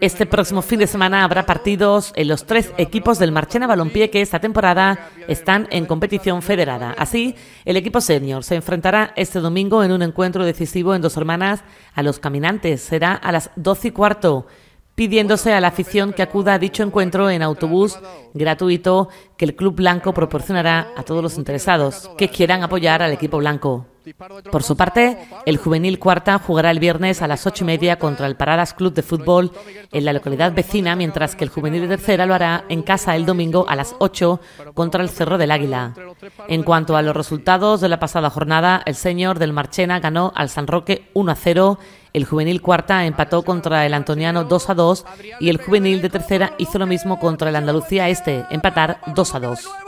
Este próximo fin de semana habrá partidos en los tres equipos del Marchena Balompié que esta temporada están en competición federada. Así, el equipo senior se enfrentará este domingo en un encuentro decisivo en dos hermanas a los caminantes. Será a las 12 y cuarto pidiéndose a la afición que acuda a dicho encuentro en autobús gratuito que el Club Blanco proporcionará a todos los interesados que quieran apoyar al equipo blanco. Por su parte, el juvenil Cuarta jugará el viernes a las ocho y media contra el Paradas Club de Fútbol en la localidad vecina, mientras que el juvenil Tercera lo hará en casa el domingo a las ocho contra el Cerro del Águila. En cuanto a los resultados de la pasada jornada, el señor del Marchena ganó al San Roque 1 a 0 el juvenil cuarta empató contra el Antoniano 2 a 2 y el juvenil de tercera hizo lo mismo contra el Andalucía Este, empatar 2 a 2.